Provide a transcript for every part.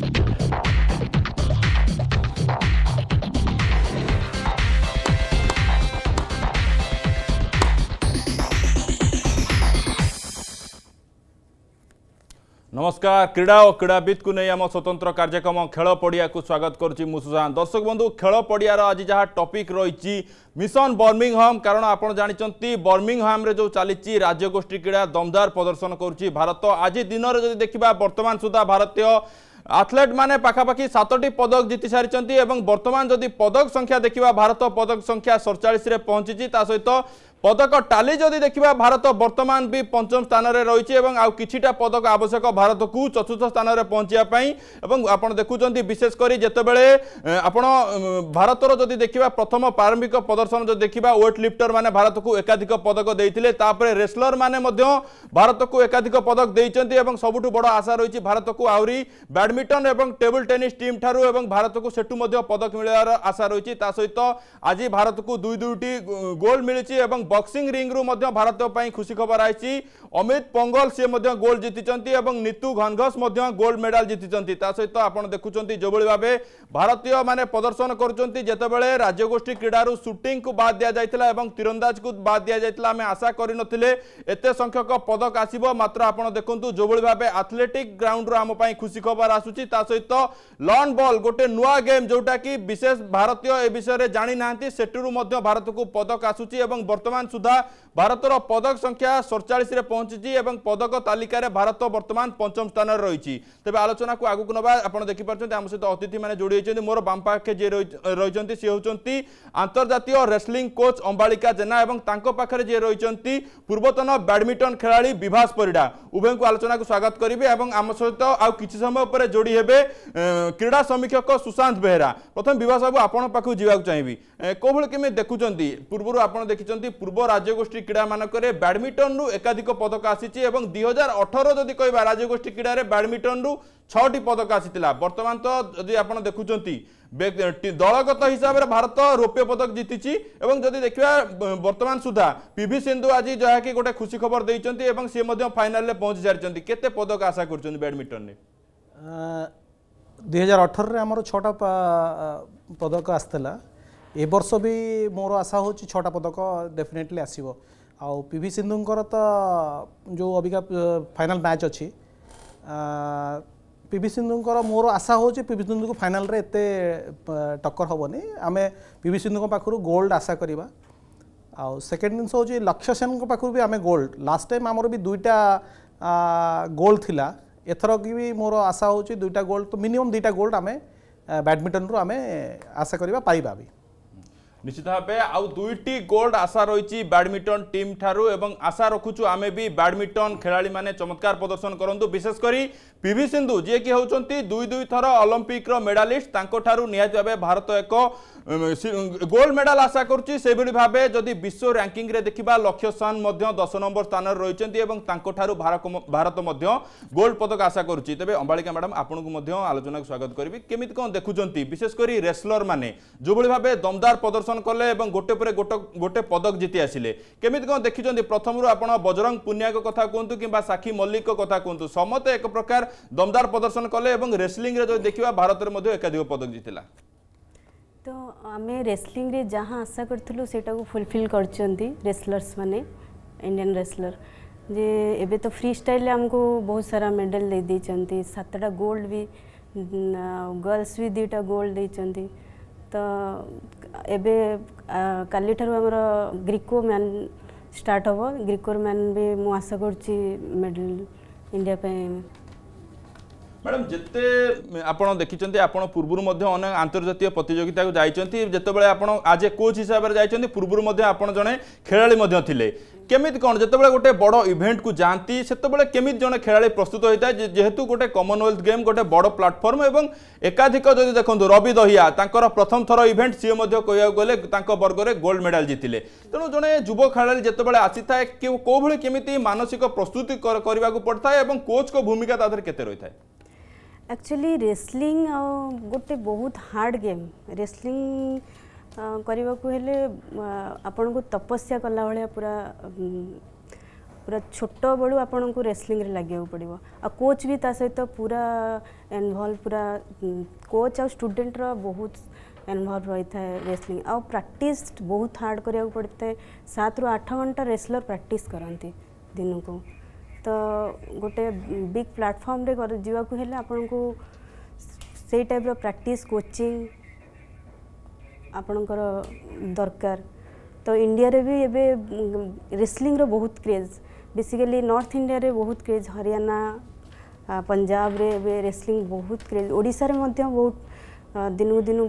নমস্কার ক্রীড়া ও ক্রীড়াবিদকু নেই আমার স্বতন্ত্র কার্যক্রম খেল পড়িয়াকু স্বাগত করছি মু সুশান্ত দর্শক বন্ধু খেল পড়িয়ার আজ যা টপিক রয়েছে মিশন বর্মিংহাম কারণ আপনার জাঁচান বর্মিংহামে যে চালছি রাজ্যগোষ্ঠী ক্রীড়া দমদার প্রদর্শন করছে ভারত আজ দিনের যদি দেখা বর্তমান সুদ্ধা ভারতীয় আথলেট মানে পাখাপাখি সাতটি পদক জিতি সারি এবং বর্তমান যদি পদক সংখ্যা দেখা ভারত পদক সংখ্যা সড়চাশে পৌঁছিছি তা সহ পদক টালি যদি দেখা ভারত বর্তমান বি পঞ্চম স্থানরে রয়েছে এবং আউ কিছুটা পদক আবশ্যক ভারতকু চতুর্থ স্থানরে পৌঁছাই এবং আপনার দেখুম বিশেষ করে যেতবে আপনার ভারতর যদি দেখা প্রথম প্রারম্ভিক প্রদর্শন যদি দেখা ওয়েট লিফটর মানে ভারতকু একাধিক পদক দিয়ে তাপরে রেসলর মানে ভারতকু একাধিক পদক দিয়েছেন এবং সবুঠু বড় আশা রয়েছে ভারতকু আহরি ব্যাডমিন্টন এবং টেবিল টেনিস টিম ঠার এবং ভারতকু সেটু পদক মিলার আশা রয়েছে তা সহ আজ ভারতকু দুই দুইটি গোল্ড মিছে এবং বক্সিং রিংরু ভারত খুশি খবর আসছে অমিত পঙ্গল সি গোল্ড জিতি এবং নিতু ঘনঘস গোল্ড মেডাল জিতি তা সহ আপনার দেখুম যেভাবে ভাবে ভারতীয় মানে প্রদর্শন করছেন যেতবে রাজ্যগোষ্ঠী ক্রীড়ার সুটিং কু বাদ দিয়া যাই এবং তীরন্দাজ কু বাদ দিয়া যাই আমি আশা করে এতে সংখ্যক পদক আসব মাত্র আপনার দেখুন যেভাবে ভাবে আথলেটিক গ্রাউন্ডর আমি খুশি খবর আসুচি তা সহিত লন বল গোটে নূয়া গেম যেটা কি বিশেষ ভারতীয় এ বিষয়ে জাঁ না সেটু ভারতক পদক আসুচি এবং বর্তমান ବର୍ତ୍ତମାନ ସୁଦ୍ଧା ଭାରତର ପଦକ ସଂଖ୍ୟା ସଡ଼ଚାଳିଶରେ ପହଞ୍ଚିଛି ଏବଂ ପଦକ ତାଲିକାରେ ଭାରତ ବର୍ତ୍ତମାନ ପଞ୍ଚମ ସ୍ଥାନରେ ରହିଛି ତେବେ ଆଲୋଚନାକୁ ଆଗକୁ ନେବା ଆପଣ ଦେଖିପାରୁଛନ୍ତି ଆମ ସହିତ ଅତିଥିମାନେ ଯୋଡ଼ି ହୋଇଛନ୍ତି ମୋର ବାମ ପାଖେ ଯିଏ ରହିଛନ୍ତି ସିଏ ହେଉଛନ୍ତି ଆନ୍ତର୍ଜାତୀୟ ରେସ୍ଲିଂ କୋଚ୍ ଅମ୍ବାଳିକା ଜେନା ଏବଂ ତାଙ୍କ ପାଖରେ ଯିଏ ରହିଛନ୍ତି ପୂର୍ବତନ ବ୍ୟାଡମିଣ୍ଟନ ଖେଳାଳି ବିଭାସ ପରିଡ଼ା ଉଭୟଙ୍କୁ ଆଲୋଚନାକୁ ସ୍ୱାଗତ କରିବେ ଏବଂ ଆମ ସହିତ ଆଉ କିଛି ସମୟ ପରେ ଯୋଡ଼ି ହେବେ କ୍ରୀଡ଼ା ସମୀକ୍ଷକ ସୁଶାନ୍ତ ବେହେରା ପ୍ରଥମେ ବିଭାସ ବାବୁ ଆପଣଙ୍କ ପାଖକୁ ଯିବାକୁ ଚାହିଁବି କୋଭଳି କେମିତି ଦେଖୁଛନ୍ତି ପୂର୍ବରୁ ଆପଣ ଦେଖିଛନ୍ତି পূর্ব রাজ্যগোষ্ঠী ক্রীড়ামানকরে ব্যাডমিন্টনরু একাধিক পদক আসিছে এবং দুই হাজার অঠর যদি কহবা রাজ্যগোষ্ঠী ক্রীড়ার ব্যাডমিন্টনরু ছটি পদক আসিলা বর্তমান তো যদি আপনার দেখুম দলগত হিসাবে ভারত রৌপ্য পদক জিতিছি এবং যদি দেখা বর্তমান সুদ্ধা পিভি সিন্ধু আজ যা কি গোটে খুশি খবর দিয়েছেন এবং সে ফাইনালে পৌঁছি সারিছেন কেতে পদক আশা করছেন ব্যাডমিন্টনরে দুই হাজার অঠরের আমার ছটা পদক আসছিল ଏ ବର୍ଷ ବି ମୋର ଆଶା ହେଉଛି ଛଅଟା ପଦକ ଡେଫିନେଟଲି ଆସିବ ଆଉ ପି ଭି ସିନ୍ଧୁଙ୍କର ତ ଯେଉଁ ଅବିକା ଫାଇନାଲ୍ ମ୍ୟାଚ୍ ଅଛି ପି ଭି ସିନ୍ଧୁଙ୍କର ମୋର ଆଶା ହେଉଛି ପି ଭି ସିନ୍ଧୁଙ୍କୁ ଫାଇନାଲ୍ରେ ଏତେ ଟକ୍କର ହେବନି ଆମେ ପି ଭି ସିନ୍ଧୁଙ୍କ ପାଖରୁ ଗୋଲ୍ଡ ଆଶା କରିବା ଆଉ ସେକେଣ୍ଡ ଜିନିଷ ହେଉଛି ଲକ୍ଷ୍ୟ ସେନଙ୍କ ପାଖରୁ ବି ଆମେ ଗୋଲ୍ଡ ଲାଷ୍ଟ ଟାଇମ୍ ଆମର ବି ଦୁଇଟା ଗୋଲ୍ଡ ଥିଲା ଏଥରକି ବି ମୋର ଆଶା ହେଉଛି ଦୁଇଟା ଗୋଲ୍ଡ ତ ମିନିମମ୍ ଦୁଇଟା ଗୋଲ୍ଡ ଆମେ ବ୍ୟାଡ଼ମିଣ୍ଟନରୁ ଆମେ ଆଶା କରିବା ପାଇବା ବି নিশ্চিত ভাবে আউ দুইটি গোল্ড আশা রয়েছে ব্যাডমিন্টন টিম ঠারু এবং আশা রাখুছু আমি বি ব্যাডমিন্টন খেলাড়ি মানে চমৎকার প্রদর্শন করতু বিশেষ করে পিভি সিন্ধু যিকি হচ্ছেন দুই দুই থর অলিম্পিক্র মেডালিষ্ট তাঁর নিহতি ভাবে ভারত এক গোল্ড মেডাল আশা করছি সেইভাবে ভাবে যদি বিশ্ব র্যাঙ্কিংরে দেখা লক্ষ্য সেন দশ নম্বর স্থানের রয়েছেন এবং তাঁর ভারত গোল্ড পদক আশা করছি তবে অম্বালিকা ম্যাডাম আপনার আলোচনাকে স্বাগত করবি কেমি কম দেখুম বিশেষ করে রেসলর মানে যেভাবে ভাবে দমদার প্রদর্শন প্রদর্শন কলে এবং গোটে পরে গোটে পদক জিতি আসলে কেমিতি কম দেখিছেন প্রথম আপনার বজরং পুনিয়াঙ্ক কথা কুহতু কিংবা সাক্ষী মল্লিক কথা কুহতু সমস্তে এক প্রকার দমদার প্রদর্শন কলে এবং রেসলিংরে যদি দেখা ভারতের মধ্যে একাধিক পদক জিতিলা তো আমি রেসলিংরে যা আশা করলু সেটা ফুলফিল করছেন রেসলর্স মানে ইন্ডিয়ান রেসলর যে এবে তো ফ্রি স্টাইলে আমি বহু সারা মেডাল দিয়েছেন সাতটা গোল্ড বি गर्ल्स भी दुईटा गोल्ड तो ଏବେ କାଲିଠାରୁ ଆମର ଗ୍ରିକୋ ମ୍ୟାନ୍ ଷ୍ଟାର୍ଟ ହେବ ଗ୍ରିକୋର ମ୍ୟାନ୍ ବି ମୁଁ ଆଶା କରୁଛି ମେଡ଼ାଲ୍ ଇଣ୍ଡିଆ ପାଇଁ ମ୍ୟାଡ଼ାମ୍ ଯେତେ ଆପଣ ଦେଖିଛନ୍ତି ଆପଣ ପୂର୍ବରୁ ମଧ୍ୟ ଅନେକ ଆନ୍ତର୍ଜାତୀୟ ପ୍ରତିଯୋଗିତାକୁ ଯାଇଛନ୍ତି ଯେତେବେଳେ ଆପଣ ଆଜ୍ ଏ କୋଚ୍ ହିସାବରେ ଯାଇଛନ୍ତି ପୂର୍ବରୁ ମଧ୍ୟ ଆପଣ ଜଣେ ଖେଳାଳି ମଧ୍ୟ ଥିଲେ କେମିତି କ'ଣ ଯେତେବେଳେ ଗୋଟେ ବଡ଼ ଇଭେଣ୍ଟକୁ ଯାଆନ୍ତି ସେତେବେଳେ କେମିତି ଜଣେ ଖେଳାଳି ପ୍ରସ୍ତୁତ ହୋଇଥାଏ ଯେହେତୁ ଗୋଟେ କମନୱେଲ୍ଥ ଗେମ୍ ଗୋଟେ ବଡ଼ ପ୍ଲାଟଫର୍ମ ଏବଂ ଏକାଧିକ ଯଦି ଦେଖନ୍ତୁ ରବି ଦହିଆ ତାଙ୍କର ପ୍ରଥମ ଥର ଇଭେଣ୍ଟ ସିଏ ମଧ୍ୟ କହିବାକୁ ଗଲେ ତାଙ୍କ ବର୍ଗରେ ଗୋଲ୍ଡ ମେଡାଲ ଜିତିଲେ ତେଣୁ ଜଣେ ଯୁବ ଖେଳାଳି ଯେତେବେଳେ ଆସିଥାଏ କେଉଁଭଳି କେମିତି ମାନସିକ ପ୍ରସ୍ତୁତି କରିବାକୁ ପଡ଼ିଥାଏ ଏବଂ କୋଚ୍ଙ୍କ ଭୂମିକା ତା ଦେହରେ କେତେ ରହିଥାଏ एक्चुअली रेसलींग गोटे बहुत हार्ड गेम रेसलिंग करने को आपण को तपस्या कला भाया पूरा पूरा छोट बड़ू आपन को रेसलिंग लगे पड़ो आ कोच भी ता सहित पूरा इनवल्व पूरा कोच आ स्टूडेंटर बहुत इनवल्व रही था रेसलिंग आ प्राक्ट बहुत हार्ड करवाक पड़ता है सात रु आठ घंटा रेसलर प्राक्ट करती दिन को तो गोटे बिग प्लाटफर्म जावाक आपण से टाइप प्रैक्टिस कोचिंग आपणकर दरकार तो इंडिया रे भी एबे रेसलिंग रो बहुत क्रेज बेसिकली नॉर्थ इंडिया रे बहुत क्रेज हरियाणा पंजाब रे एबे रेसलिंग बहुत क्रेज ओडिशा रे मध्य बहुत दिन दिन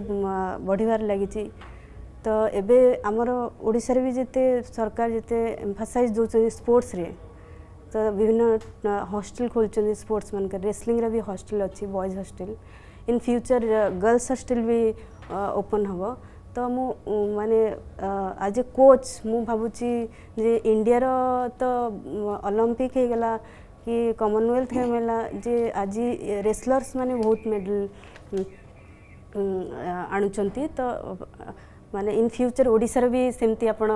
बढ़िवार लगी तो एबे आमर ओडिशा रे भी जेते सरकार जेते एम्फसाइज दो स्पोर्ट्स रे ତ ବିଭିନ୍ନ ହଷ୍ଟେଲ ଖୋଲୁଛନ୍ତି ସ୍ପୋର୍ଟସମାନଙ୍କରେ ରେସଲିଂର ବି ହଷ୍ଟେଲ ଅଛି boys hostel in future girls hostel ବି ଓପନ୍ ହେବ ତ ମୁଁ ମାନେ ଆଜ୍ ଏ କୋଚ୍ ମୁଁ ଭାବୁଛି ଯେ ଇଣ୍ଡିଆର ତ ଅଲମ୍ପିକ୍ ହେଇଗଲା କି କମନୱେଲ୍ଥ ହେଇଗଲା ଯେ ଆଜି ରେସଲର୍ସ ମାନେ ବହୁତ ମେଡ଼ାଲ ଆଣୁଛନ୍ତି ତ ମାନେ ଇନ୍ ଫ୍ୟୁଚର୍ ଓଡ଼ିଶାର ବି ସେମିତି ଆପଣ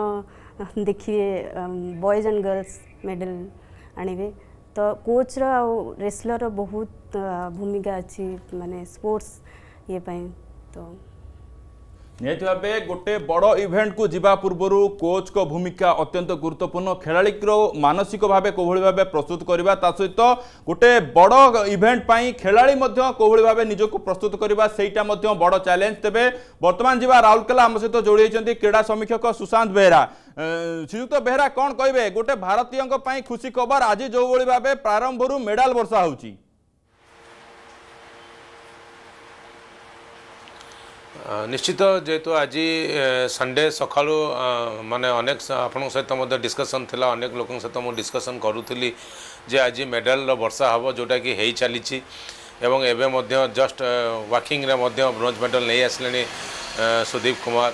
ଦେଖିବେ ବଏଜ୍ ଆଣ୍ଡ ଗର୍ଲସ୍ ମେଡ଼ାଲ ଆଣିବେ ତ କୋଚ୍ର ଆଉ ରେସ୍ଲର୍ର ବହୁତ ଭୂମିକା ଅଛି ମାନେ ସ୍ପୋର୍ଟସ୍ ଇଏ ପାଇଁ ତ ନିହାତି ଭାବେ ଗୋଟେ ବଡ଼ ଇଭେଣ୍ଟକୁ ଯିବା ପୂର୍ବରୁ କୋଚ୍ଙ୍କ ଭୂମିକା ଅତ୍ୟନ୍ତ ଗୁରୁତ୍ୱପୂର୍ଣ୍ଣ ଖେଳାଳିର ମାନସିକ ଭାବେ କେଉଁଭଳି ଭାବେ ପ୍ରସ୍ତୁତ କରିବା ତା ସହିତ ଗୋଟେ ବଡ଼ ଇଭେଣ୍ଟ ପାଇଁ ଖେଳାଳି ମଧ୍ୟ କେଉଁଭଳି ଭାବେ ନିଜକୁ ପ୍ରସ୍ତୁତ କରିବା ସେଇଟା ମଧ୍ୟ ବଡ଼ ଚ୍ୟାଲେଞ୍ଜ ତେବେ ବର୍ତ୍ତମାନ ଯିବା ରାଉରକେଲା ଆମ ସହିତ ଯୋଡ଼ି ହୋଇଛନ୍ତି କ୍ରୀଡ଼ା ସମୀକ୍ଷକ ସୁଶାନ୍ତ ବେହେରା ଶ୍ରୀଯୁକ୍ତ ବେହେରା କ'ଣ କହିବେ ଗୋଟେ ଭାରତୀୟଙ୍କ ପାଇଁ ଖୁସି ଖବର ଆଜି ଯେଉଁଭଳି ଭାବେ ପ୍ରାରମ୍ଭରୁ ମେଡାଲ ବର୍ଷା ହେଉଛି ନିଶ୍ଚିତ ଯେହେତୁ ଆଜି ସନ୍ଡେ ସକାଳୁ ମାନେ ଅନେକ ଆପଣଙ୍କ ସହିତ ମଧ୍ୟ ଡିସ୍କସନ୍ ଥିଲା ଅନେକ ଲୋକଙ୍କ ସହିତ ମୁଁ ଡିସ୍କସନ୍ କରୁଥିଲି ଯେ ଆଜି ମେଡାଲର ବର୍ଷା ହେବ ଯେଉଁଟାକି ହେଇ ଚାଲିଛି ଏବଂ ଏବେ ମଧ୍ୟ ଜଷ୍ଟ ୱାକିଂରେ ମଧ୍ୟ ବ୍ରୋଞ୍ଜ ମେଡାଲ ନେଇ ଆସିଲେଣି ସୁଦୀପ କୁମାର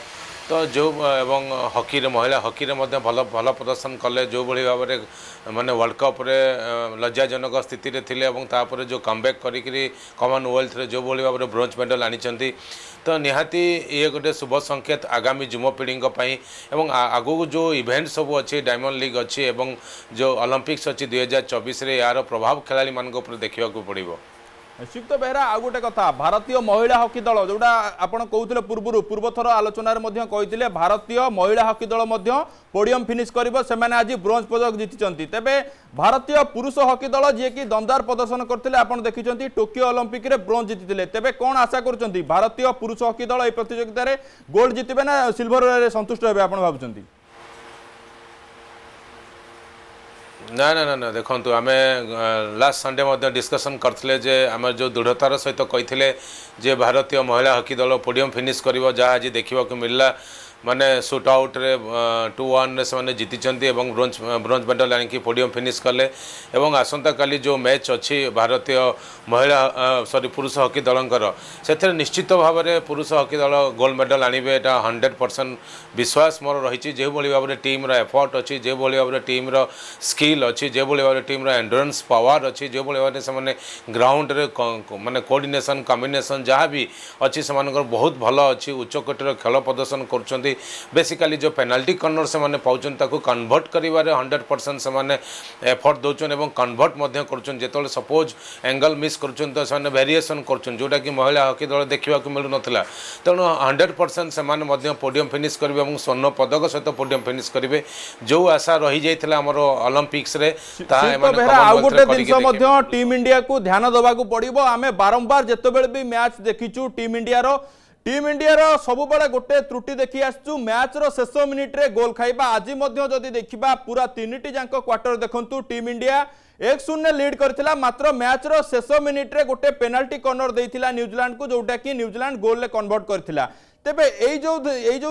ତ ଯେଉଁ ଏବଂ ହକିରେ ମହିଳା ହକିରେ ମଧ୍ୟ ଭଲ ଭଲ ପ୍ରଦର୍ଶନ କଲେ ଯେଉଁଭଳି ଭାବରେ ମାନେ ୱାର୍ଲଡ଼ କପ୍ରେ ଲଜ୍ଜାଜନକ ସ୍ଥିତିରେ ଥିଲେ ଏବଂ ତାପରେ ଯେଉଁ କମ୍ବ୍ୟାକ୍ କରିକିରି କମନୱେଲ୍ଥରେ ଯେଉଁଭଳି ଭାବରେ ବ୍ରୋଞ୍ଜ ମେଡ଼ାଲ ଆଣିଛନ୍ତି ତ ନିହାତି ଇଏ ଗୋଟେ ଶୁଭ ସଂକେତ ଆଗାମୀ ଯୁବପିଢ଼ିଙ୍କ ପାଇଁ ଏବଂ ଆଗକୁ ଯେଉଁ ଇଭେଣ୍ଟ ସବୁ ଅଛି ଡାଇମଣ୍ଡ ଲିଗ୍ ଅଛି ଏବଂ ଯେଉଁ ଅଲମ୍ପିକ୍ସ ଅଛି ଦୁଇହଜାର ଚବିଶରେ ଏହାର ପ୍ରଭାବ ଖେଳାଳିମାନଙ୍କ ଉପରେ ଦେଖିବାକୁ ପଡ଼ିବ ଶିକ୍ତ ବେହେରା ଆଉ ଗୋଟେ କଥା ଭାରତୀୟ ମହିଳା ହକି ଦଳ ଯେଉଁଟା ଆପଣ କହୁଥିଲେ ପୂର୍ବରୁ ପୂର୍ବଥର ଆଲୋଚନାରେ ମଧ୍ୟ କହିଥିଲେ ଭାରତୀୟ ମହିଳା ହକି ଦଳ ମଧ୍ୟ ପୋଡିୟମ୍ ଫିନିସ୍ କରିବ ସେମାନେ ଆଜି ବ୍ରୋଞ୍ଜ ପଦକ ଜିତିଛନ୍ତି ତେବେ ଭାରତୀୟ ପୁରୁଷ ହକି ଦଳ ଯିଏକି ଦମଦାର ପ୍ରଦର୍ଶନ କରିଥିଲେ ଆପଣ ଦେଖିଛନ୍ତି ଟୋକିଓ ଅଲମ୍ପିକରେ ବ୍ରୋଞ୍ଜ ଜିତିଥିଲେ ତେବେ କ'ଣ ଆଶା କରୁଛନ୍ତି ଭାରତୀୟ ପୁରୁଷ ହକି ଦଳ ଏହି ପ୍ରତିଯୋଗିତାରେ ଗୋଲ୍ଡ ଜିତିବେ ନା ସିଲଭରରେ ସନ୍ତୁଷ୍ଟ ହେବେ ଆପଣ ଭାବୁଛନ୍ତି ନା ନା ନା ନା ଦେଖନ୍ତୁ ଆମେ ଲାଷ୍ଟ ସନ୍ଡେ ମଧ୍ୟ ଡିସ୍କସନ୍ କରିଥିଲେ ଯେ ଆମେ ଯେଉଁ ଦୃଢ଼ତାର ସହିତ କହିଥିଲେ ଯେ ଭାରତୀୟ ମହିଳା ହକି ଦଳ ପୋଡ଼ିୟମ୍ ଫିନିଶ୍ କରିବ ଯାହା ଆଜି ଦେଖିବାକୁ ମିଳିଲା ମାନେ ସୁଟ୍ ଆଉଟ୍ରେ ଟୁ ୱାନ୍ରେ ସେମାନେ ଜିତିଛନ୍ତି ଏବଂ ବ୍ରୋଞ୍ଜ ବ୍ରୋଞ୍ଜ ମେଡ଼ାଲ ଆଣିକି ପୋଡ଼ିୟମ୍ ଫିନିଶ୍ କଲେ ଏବଂ ଆସନ୍ତାକାଲି ଯେଉଁ ମ୍ୟାଚ୍ ଅଛି ଭାରତୀୟ ମହିଳା ସରି ପୁରୁଷ ହକି ଦଳଙ୍କର ସେଥିରେ ନିଶ୍ଚିତ ଭାବରେ ପୁରୁଷ ହକି ଦଳ ଗୋଲ୍ଡ ମେଡ଼ାଲ ଆଣିବେ ଏଇଟା ହଣ୍ଡ୍ରେଡ଼ ପରସେଣ୍ଟ ବିଶ୍ୱାସ ମୋର ରହିଛି ଯେଉଁଭଳି ଭାବରେ ଟିମ୍ର ଏଫର୍ଟ ଅଛି ଯେଉଁଭଳି ଭାବରେ ଟିମ୍ର ସ୍କିଲ୍ ଅଛି ଯେଉଁଭଳି ଭାବରେ ଟିମ୍ର ଏଣ୍ଡୁରାନ୍ସ ପାୱାର ଅଛି ଯେଉଁଭଳି ଭାବରେ ସେମାନେ ଗ୍ରାଉଣ୍ଡରେ ମାନେ କୋର୍ଡିନେସନ୍ କମ୍ବିନେସନ୍ ଯାହା ବି ଅଛି ସେମାନଙ୍କର ବହୁତ ଭଲ ଅଛି ଉଚ୍ଚକୋଟୀର ଖେଳ ପ୍ରଦର୍ଶନ କରୁଛନ୍ତି बेसिकाली जो पेनाल्टी कर्णर से पाँच कनभर्ट कर हंड्रेड परसेंट से एफर्ट दौन और कनभर्ट कर सपोज एंगल मिस कर भेरिएसन कर जोटा कि महिला हकी दल देखा मिलून तेणु हंड्रेड परसेंट से पोडियम फिनिश करेंगे और स्वर्ण पदक सहित पोडियम फिनिश करेंगे जो आशा रही जाता आमर अलंपिक्स टीम इंडिया को ध्यान देवाक पड़ो आम बारंबार जिते भी मैच देखीचु टीम इंडिया रो টিম ইন্ডিয়ার সবুলে গোটে ত্রুটি দেখি আসছু ম্যাচর শেষ মিনিট্রে গোল খাইবা আজি মধ্য যদি দেখিবা পুরা তিনটি যাক কোয়ার্টর দেখন্তু টিম ইন্ডিয়া এক শূন্য লিড করেছিলা মাত্র ম্যাচর শেষ মিনিট্রে গোটে পেনাল্টি কর্নর দিয়েছিল নিউজিল্যান্ডকে যেটা কি নিউজিল্যান্ড গোলে কনভর্ট করেছিলা তেবে এই যে এই যে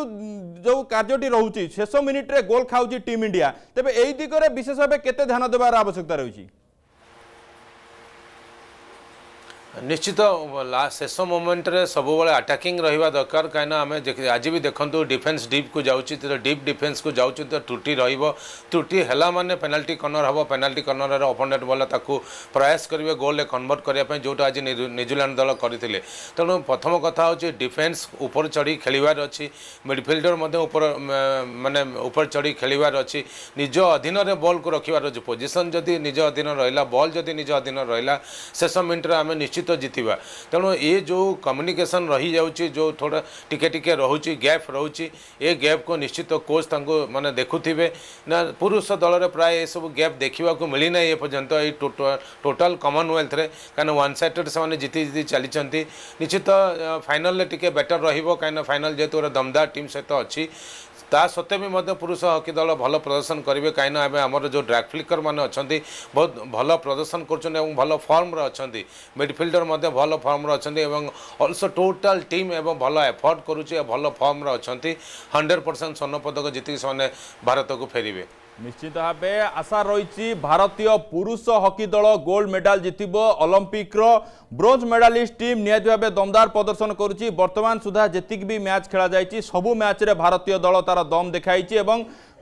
যে কার্যটি রয়েছে শেষ মিনিট্রে গোল খাওছি টিম ইন্ডিয়া তেবে এই দিগরে বিশেষ ভাবে কেতে ধ্যান দেবার আবশ্যকতা রয়েছে ନିଶ୍ଚିତ ଶେଷ ମୋମେଣ୍ଟରେ ସବୁବେଳେ ଆଟାକିଂ ରହିବା ଦରକାର କାହିଁକିନା ଆମେ ଆଜି ବି ଦେଖନ୍ତୁ ଡିଫେନ୍ସ ଡିପ୍କୁ ଯାଉଛି ତ ଡିପ୍ ଡିଫେନ୍ସକୁ ଯାଉଛି ତ ତ୍ରୁଟି ରହିବ ତ୍ରୁଟି ହେଲା ମାନେ ପେନାଲ୍ଟି କର୍ଣ୍ଣର ହେବ ପେନାଲ୍ଟି କର୍ଣ୍ଣରରେ ଅପୋନେଣ୍ଟ ବୋଲେ ତାକୁ ପ୍ରୟାସ କରିବେ ଗୋଲ୍ରେ କନଭର୍ଟ କରିବା ପାଇଁ ଯେଉଁଟା ଆଜି ନ୍ୟୁଜିଲାଣ୍ଡ ଦଳ କରିଥିଲେ ତେଣୁ ପ୍ରଥମ କଥା ହେଉଛି ଡିଫେନ୍ସ ଉପରେ ଚଢ଼ି ଖେଳିବାର ଅଛି ମିଡ଼ଫିଲ୍ଡର ମଧ୍ୟ ଉପର ମାନେ ଉପରେ ଚଢ଼ି ଖେଳିବାର ଅଛି ନିଜ ଅଧୀନରେ ବଲ୍କୁ ରଖିବାର ଅଛି ପୋଜିସନ୍ ଯଦି ନିଜ ଅଧୀନ ରହିଲା ବଲ୍ ଯଦି ନିଜ ଅଧୀନ ରହିଲା ଶେଷ ମିନିଟ୍ରେ ଆମେ ନିଶ୍ଚିତ ନିଶ୍ଚିତ ଜିତିବା ତେଣୁ ଏ ଯେଉଁ କମ୍ୟୁନିକେସନ୍ ରହିଯାଉଛି ଯେଉଁ ଥୋଡ଼ା ଟିକେ ଟିକେ ରହୁଛି ଗ୍ୟାପ୍ ରହୁଛି ଏ ଗ୍ୟାପ୍କୁ ନିଶ୍ଚିତ କୋଚ୍ ତାଙ୍କୁ ମାନେ ଦେଖୁଥିବେ ନା ପୁରୁଷ ଦଳରେ ପ୍ରାୟ ଏସବୁ ଗ୍ୟାପ୍ ଦେଖିବାକୁ ମିଳିନାହିଁ ଏପର୍ଯ୍ୟନ୍ତ ଏଇ ଟୋଟାଲ୍ କମନୱେଲ୍ଥରେ କାରଣ ୱାନ୍ ସାଇଟେଡ୍ ସେମାନେ ଜିତି ଜିତି ଚାଲିଛନ୍ତି ନିଶ୍ଚିତ ଫାଇନାଲ୍ରେ ଟିକେ ବେଟର୍ ରହିବ କାହିଁକିନା ଫାଇନାଲ୍ ଯେହେତୁ ଗୋଟେ ଦମଦାର ଟିମ୍ ସହିତ ଅଛି ତା ସତ୍ତ୍ୱେ ବି ମଧ୍ୟ ପୁରୁଷ ହକି ଦଳ ଭଲ ପ୍ରଦର୍ଶନ କରିବେ କାହିଁକିନା ଏବେ ଆମର ଯେଉଁ ଡ୍ରାକ୍ ଫ୍ଲିକର୍ମାନେ ଅଛନ୍ତି ବହୁତ ଭଲ ପ୍ରଦର୍ଶନ କରୁଛନ୍ତି ଏବଂ ଭଲ ଫର୍ମରେ ଅଛନ୍ତି ମିଡ଼ଫିଲ୍ଡର ମଧ୍ୟ ଭଲ ଫର୍ମରେ ଅଛନ୍ତି ଏବଂ ଅଲସୋ ଟୋଟାଲ୍ ଟିମ୍ ଏବଂ ଭଲ ଏଫର୍ଟ କରୁଛି ଭଲ ଫର୍ମରେ ଅଛନ୍ତି ହଣ୍ଡ୍ରେଡ଼ ପରସେଣ୍ଟ ସ୍ୱର୍ଣ୍ଣ ପଦକ ଜିତିକି ସେମାନେ ଭାରତକୁ ଫେରିବେ নিশ্চিত ভাবে আশা রয়েছে ভারতীয় পুরুষ হকি দল গোল্ড মেডাল জিতব অলিম্পিক্র ব্রোঞ্জ মেডালিষ্ট টিম নিহতি ভাবে দমদার প্রদর্শন করছে বর্তমান সুদ্ধা যেতিক ম্যাচ খেলা যাই সবু ম্যাচে ভারতীয় দল তার দম দেখাইছে এবং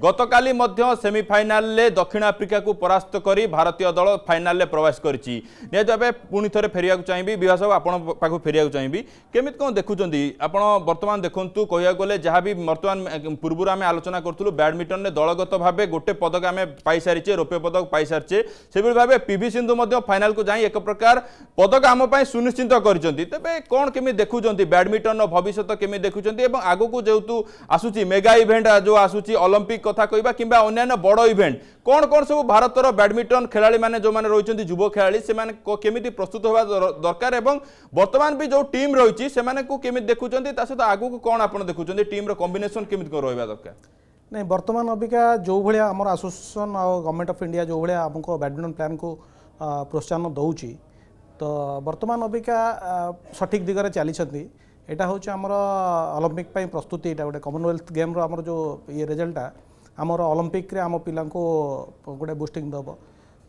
গতকালি মধ্য সেমিফাইনালে দক্ষিণ আফ্রিকাকে পরাস্ত করে ভারতীয় দল ফাইনালে প্রবেশ করেছি নিহত ভাবে পুঁ থে ফেরা চাইবি বিভাস আপনার পাখু ফেরা চাইবি কেমি কম দেখুম আপনার বর্তমান দেখুন কহিয়া গেলে যা বি বর্তমান পূর্ব আমি আলোচনা করুলু ব্যাডমিন্টনে দলগত ভাবে গোটে পদক আমি পাইসারিছে রৌপ্য পদক পাইসারিছে সেভাবে ভাবে পি ভি সিন্ধু ফাইনালকু যাই এক প্রকার পদক আমি সুনিশ্চিত করেছেন তবে কোণ কেমি দেখুম ব্যাডমিন্টন ভবিষ্যৎ কেমি দেখুম এবং আগুক যেহেতু আসুচি মেগা ইভেন্ট যে আসুচি অলিম্পিক কথা কহা কিংবা অন্যান্য বড় ইভেন্ট কোণ কোণ সব ভারতর ব্যাডমিন্টন খেলাড়ি মানে যে রয়েছেন যুব খেলাড়ি সে কেমিতি প্রস্তুত হওয়া দরকার এবং বর্তমান বি যে টিম রয়েছে সে কেমি দেখুম তা সহ আগুক কোণ আপনার দেখুম টিম্র কম্বিনেসন কেমি কোণ রহবা দরকার ନାଇଁ ବର୍ତ୍ତମାନ ଅବିକା ଯେଉଁଭଳିଆ ଆମର ଆସୋସିଏସନ୍ ଆଉ ଗଭର୍ଣ୍ଣମେଣ୍ଟ ଅଫ୍ ଇଣ୍ଡିଆ ଯେଉଁଭଳିଆ ଆମକୁ ବ୍ୟାଡ଼ମିଣ୍ଟନ ପ୍ଲାନ୍କୁ ପ୍ରୋତ୍ସାହନ ଦେଉଛି ତ ବର୍ତ୍ତମାନ ଅବିକା ସଠିକ୍ ଦିଗରେ ଚାଲିଛନ୍ତି ଏଇଟା ହେଉଛି ଆମର ଅଲମ୍ପିକ୍ ପାଇଁ ପ୍ରସ୍ତୁତି ଏଇଟା ଗୋଟେ କମନୱେଲ୍ଥ ଗେମ୍ର ଆମର ଯେଉଁ ଇଏ ରେଜଲ୍ଟଟା आमर अलंपिक्रे आम पिला गोटे बुस्टिंग दब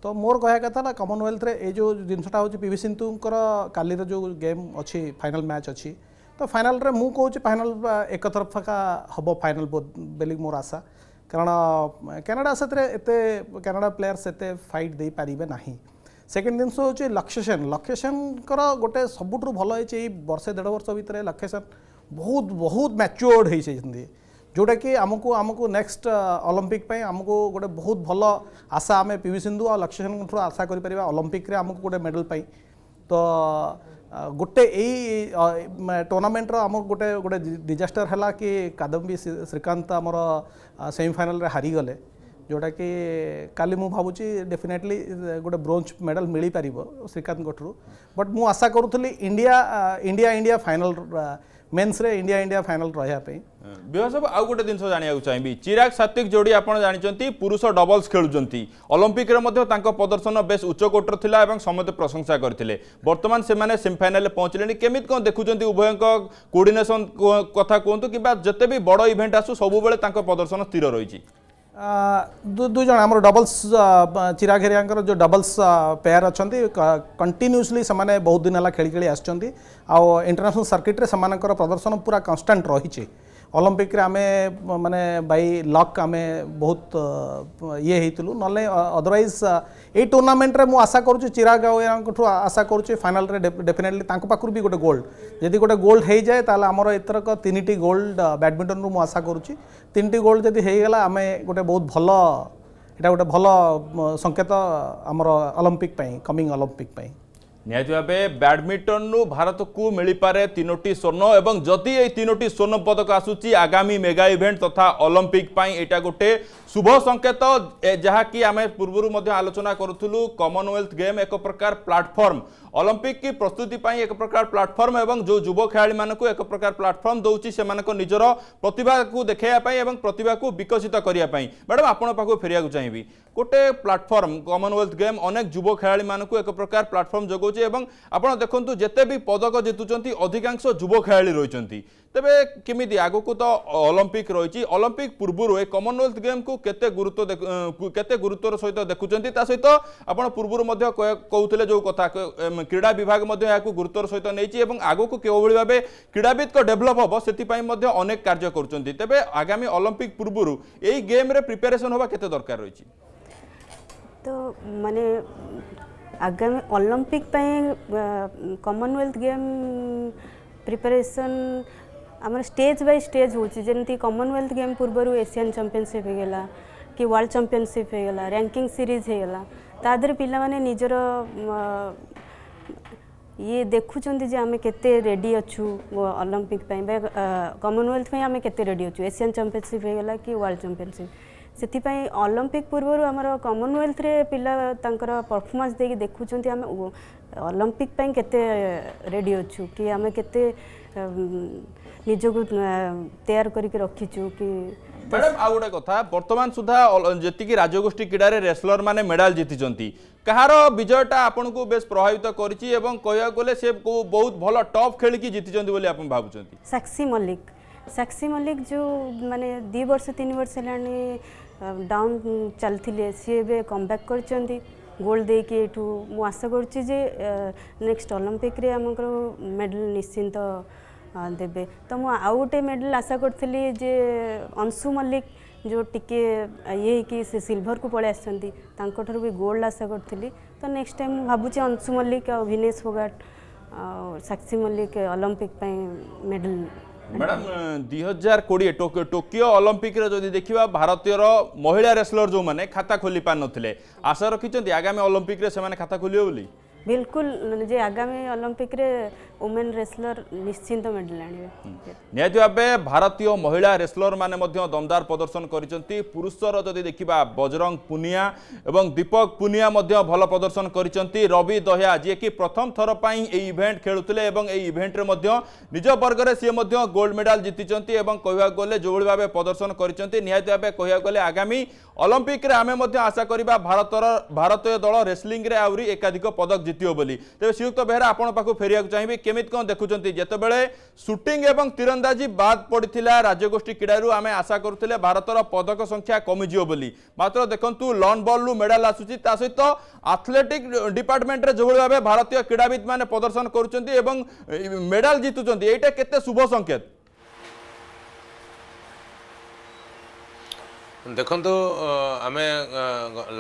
तो मोर कह कथा कमनवेल्थ ये जो जिनटा हूँ पी सिंधु का जो गेम अच्छी फाइनाल मैच अच्छी तो फाइनाल रे मु फाइनाल एक तरफा का हम फाइनाल बोली मोर आशा कारण कानाडा से कानाडा प्लेयर्स एत फाइट दे पारे ना सेकेंड जिनस लक्ष्यसेन लक्ष्यसेन गोटे सबुठ भल है वर्षे देढ़ वर्ष भितर लक्ष्यसेन बहुत बहुत मैच्योर्ड होती जोटा कि आमको आमको नेक्स्ट ओलंपिक पे आमको गोटे बहुत भल आशा आम पीवी सिंधु आ लक्ष्य सेन आशा कर आमको गोटे मेडल पाई तो uh, गोटे यही टूर्णमेंटर आम गोटे गोटे डिजास्टर है कि कादम्बी श्रीकांत आमर सेमिफाइनाल uh, हारीगले जोटा कि काली मु भावुची डेफिनेटली गोटे ब्रोज मेडल मिल पार श्रीकांत बट मु आशा करूली इंडिया इंडिया इंडिया फाइनाल মেন্সরে ইন্ডিয়া ইন্ডিয়া ফাইনাল রহবা পাই বিভাস বাবু আউ গোটে জিনিস জাঁয়া চাইবি চিরাগ সাত্বিক যোড়ি আপনার জাঁচান পুরুষ ডবলস খেলুচার অলিম্পিক্রে তাঁর প্রদর্শন বেশ উচ্চকোটর লা এবং সমস্ত প্রশংসা করে বর্তমান সে সেমিফাইনালে পৌঁছলে কেমিতি কম দেখুম উভয় কোর্ডিনেসন কথা কুহতু কিংবা যেতে বি বড় ইভেন্ট আসু সবুলে তাঁর প্রদর্শন স্থির রয়েছে दुज आम डबल्स चिराग जो डबल्स पेयर अच्छा कंटिन्यूसली से बहुत दिन है खेली खेली आस इंटरनेशनल सर्किट्रे प्रदर्शन पूरा कनस्टाट रही ଅଲମ୍ପିକରେ ଆମେ ମାନେ ବାଇ ଲକ୍ ଆମେ ବହୁତ ଇଏ ହେଇଥିଲୁ ନହେଲେ ଅଦରୱାଇଜ୍ ଏଇ ଟୁର୍ଣ୍ଣାମେଣ୍ଟରେ ମୁଁ ଆଶା କରୁଛି ଚିରାଗ ଆଉୟାଙ୍କଠୁ ଆଶା କରୁଛି ଫାଇନାଲ୍ରେ ଡେଫିନେଟଲି ତାଙ୍କ ପାଖରୁ ବି ଗୋଟେ ଗୋଲ୍ଡ ଯଦି ଗୋଟେ ଗୋଲ୍ଡ ହେଇଯାଏ ତାହେଲେ ଆମର ଏଥରକ ତିନିଟି ଗୋଲ୍ଡ ବ୍ୟାଡ଼ମିଣ୍ଟନରୁ ମୁଁ ଆଶା କରୁଛି ତିନିଟି ଗୋଲ୍ଡ ଯଦି ହେଇଗଲା ଆମେ ଗୋଟେ ବହୁତ ଭଲ ଏଇଟା ଗୋଟେ ଭଲ ସଙ୍କେତ ଆମର ଅଲମ୍ପିକ୍ ପାଇଁ କମିଂ ଅଲମ୍ପିକ୍ ପାଇଁ ନିହାତି ଭାବେ ବ୍ୟାଡମିଣ୍ଟନରୁ ଭାରତକୁ ମିଳିପାରେ ତିନୋଟି ସ୍ୱର୍ଣ୍ଣ ଏବଂ ଯଦି ଏହି ତିନୋଟି ସ୍ୱର୍ଣ୍ଣ ପଦକ ଆସୁଛି ଆଗାମୀ ମେଗା ଇଭେଣ୍ଟ ତଥା ଅଲମ୍ପିକ୍ ପାଇଁ ଏଇଟା ଗୋଟେ ଶୁଭ ସଂକେତ ଯାହାକି ଆମେ ପୂର୍ବରୁ ମଧ୍ୟ ଆଲୋଚନା କରୁଥିଲୁ କମନୱେଲ୍ଥ ଗେମ୍ ଏକ ପ୍ରକାର ପ୍ଲାଟଫର୍ମ ଅଲମ୍ପିକ୍ କି ପ୍ରସ୍ତୁତି ପାଇଁ ଏକ ପ୍ରକାର ପ୍ଲାଟଫର୍ମ ଏବଂ ଯେଉଁ ଯୁବ ଖେଳାଳିମାନଙ୍କୁ ଏକ ପ୍ରକାର ପ୍ଲାଟଫର୍ମ ଦେଉଛି ସେମାନଙ୍କ ନିଜର ପ୍ରତିଭାକୁ ଦେଖାଇବା ପାଇଁ ଏବଂ ପ୍ରତିଭାକୁ ବିକଶିତ କରିବା ପାଇଁ ମ୍ୟାଡ଼ାମ୍ ଆପଣଙ୍କ ପାଖକୁ ଫେରିବାକୁ ଚାହିଁବି ଗୋଟେ ପ୍ଲାଟଫର୍ମ କମନୱେଲ୍ଥ ଗେମ୍ ଅନେକ ଯୁବ ଖେଳାଳିମାନଙ୍କୁ ଏକ ପ୍ରକାର ପ୍ଲାଟଫର୍ମ ଯୋଗାଉଛି ଏବଂ ଆପଣ ଦେଖନ୍ତୁ ଯେତେ ବି ପଦକ ଜିତୁଛନ୍ତି ଅଧିକାଂଶ ଯୁବ ଖେଳାଳି ରହିଛନ୍ତି ତେବେ କେମିତି ଆଗକୁ ତ ଅଲମ୍ପିକ୍ ରହିଛି ଅଲମ୍ପିକ୍ ପୂର୍ବରୁ ଏ କମନୱେଲ୍ଥ ଗେମ୍କୁ କେତେ ଗୁରୁତ୍ୱ କେତେ ଗୁରୁତ୍ୱର ସହିତ ଦେଖୁଛନ୍ତି ତା ସହିତ ଆପଣ ପୂର୍ବରୁ ମଧ୍ୟ କହୁଥିଲେ ଯେଉଁ କଥା କ୍ରୀଡ଼ା ବିଭାଗ ମଧ୍ୟ ଏହାକୁ ଗୁରୁତ୍ୱର ସହିତ ନେଇଛି ଏବଂ ଆଗକୁ କେଉଁଭଳି ଭାବେ କ୍ରୀଡ଼ାବିତ୍ଙ୍କ ଡେଭଲପ୍ ହେବ ସେଥିପାଇଁ ମଧ୍ୟ ଅନେକ କାର୍ଯ୍ୟ କରୁଛନ୍ତି ତେବେ ଆଗାମୀ ଅଲମ୍ପିକ୍ ପୂର୍ବରୁ ଏଇ ଗେମ୍ରେ ପ୍ରିପାରେସନ୍ ହେବା କେତେ ଦରକାର ରହିଛି ତ ମାନେ ଆଗାମୀ ଅଲମ୍ପିକ୍ ପାଇଁ କମନୱେଲ୍ଥ ଗେମ୍ ପ୍ରିପାରେସନ୍ आमर स्टेज बै स्टेज होमती कमनवेल्थ गेम पूर्व एसीयन चंपिशिप होगा कि वर्ल्ड चंपिशिप होगा रैंकिंग सीरीज होगा तादर पाने निजर ये देखुं आम केडी अच्छू अलंपिक कमनवेल्थ आम केडी अच्छू एसियान चंपिशिप होगा कि वर्ल्ड चंपिशिप ସେଥିପାଇଁ ଅଲମ୍ପିକ୍ ପୂର୍ବରୁ ଆମର କମନୱେଲ୍ଥରେ ପିଲା ତାଙ୍କର ପରଫର୍ମାନ୍ସ ଦେଇକି ଦେଖୁଛନ୍ତି ଆମେ ଅଲମ୍ପିକ୍ ପାଇଁ କେତେ ରେଡ଼ି ଅଛୁ କି ଆମେ କେତେ ନିଜକୁ ତେୟାର କରିକି ରଖିଛୁ କି ମ୍ୟାଡ଼ାମ୍ ଆଉ ଗୋଟେ କଥା ବର୍ତ୍ତମାନ ସୁଦ୍ଧା ଯେତିକି ରାଜଗୋଷ୍ଠୀ କ୍ରୀଡ଼ାରେ ରେସ୍ଲର ମାନେ ମେଡାଲ ଜିତିଛନ୍ତି କାହାର ବିଜୟଟା ଆପଣଙ୍କୁ ବେଶ ପ୍ରଭାବିତ କରିଛି ଏବଂ କହିବାକୁ ଗଲେ ସେ ବହୁତ ଭଲ ଟପ୍ ଖେଳିକି ଜିତିଛନ୍ତି ବୋଲି ଆପଣ ଭାବୁଛନ୍ତି ସାକ୍ଷୀ ମଲ୍ଲିକ ସାକ୍ଷୀ ମଲ୍ଲିକ ଯେଉଁ ମାନେ ଦୁଇ ବର୍ଷ ତିନି ବର୍ଷ ହେଲାଣି डाउन चलते सी ए कम बैक् कर गोल्ड देखिए यू मुशा कर नेक्स्ट अलंपिक्रे आम मेडल निश्चिंत देवे तो मुझे मेडल आशा करी जे अंशु मल्लिक जो टिके ये कि सिल्वर को पलि भी गोल्ड आशा करी तो नेक्स्ट टाइम भावे अंशु मल्लिक और Vinesh Sakshi Malik Olympic Olympic medal madam ଦୁଇ ହଜାର କୋଡ଼ିଏ ଟୋକିଓ ଅଲମ୍ପିକରେ ଯଦି ଦେଖିବା ଭାରତୀୟର ମହିଳା ରେସଲର ଯେଉଁମାନେ ଖାତା ଖୋଲି ପାରିନଥିଲେ ଆଶା ରଖିଛନ୍ତି ଆଗାମୀ ଅଲମ୍ପିକରେ ସେମାନେ ଖାତା ଖୋଲିବେ ବୋଲି ବିଲକୁଲ ଯେ ଆଗାମୀ ଅଲିମ୍ପିକରେ ଓମେନ୍ ରେସ୍ଲର ନିଶ୍ଚିନ୍ତ ମେଡାଲ ଆଣିବେ ନିହାତି ଭାବେ ଭାରତୀୟ ମହିଳା ମାନେ ମଧ୍ୟ ଦମଦାର ପ୍ରଦର୍ଶନ କରିଛନ୍ତି ପୁରୁଷର ଯଦି ଦେଖିବା ବଜରଙ୍ଗ ପୁନିଆ ଏବଂ ଦୀପକ ପୁନିଆ ମଧ୍ୟ ଭଲ ପ୍ରଦର୍ଶନ କରିଛନ୍ତି ରବି ଦହିଆ ଯିଏକି ପ୍ରଥମ ଥର ପାଇଁ ଏହି ଇଭେଣ୍ଟ ଖେଳୁଥିଲେ ଏବଂ ଏହି ଇଭେଣ୍ଟରେ ମଧ୍ୟ ନିଜ ବର୍ଗରେ ସିଏ ମଧ୍ୟ ଗୋଲ୍ଡ ମେଡାଲ ଜିତିଛନ୍ତି ଏବଂ କହିବାକୁ ଗଲେ ଯେଉଁଭଳି ଭାବେ ପ୍ରଦର୍ଶନ କରିଛନ୍ତି ନିହାତି ଭାବେ କହିବାକୁ ଗଲେ ଆଗାମୀ ଅଲିମ୍ପିକରେ ଆମେ ମଧ୍ୟ ଆଶା କରିବା ଭାରତର ଭାରତୀୟ ଦଳ ରେସ୍ଲିଂରେ ଆହୁରି ଏକାଧିକ ପଦକ ଜିତି ଜିତିବ ବୋଲି ତେବେ ଶ୍ରୀଯୁକ୍ତ ବେହେରା ଆପଣଙ୍କ ପାଖକୁ ଫେରିବାକୁ ଚାହିଁବି କେମିତି କ'ଣ ଦେଖୁଛନ୍ତି ଯେତେବେଳେ ସୁଟିଂ ଏବଂ ତୀରନ୍ଦାଜି ବାଦ୍ ପଡ଼ିଥିଲା ରାଜ୍ୟଗୋଷ୍ଠୀ କ୍ରୀଡ଼ାରୁ ଆମେ ଆଶା କରୁଥିଲେ ଭାରତର ପଦକ ସଂଖ୍ୟା କମିଯିବ ବୋଲି ମାତ୍ର ଦେଖନ୍ତୁ ଲନ୍ ବଲ୍ରୁ ମେଡାଲ୍ ଆସୁଛି ତା ସହିତ ଆଥଲେଟିକ୍ ଡିପାର୍ଟମେଣ୍ଟରେ যেভাবে ভাবে ভারতীয় ক্রীড়াবিদ মানে প্রদর্শন করছেন এবং মেডাল জিতুছেন এইটা কেতে শুভ সংকেত ଦେଖନ୍ତୁ ଆମେ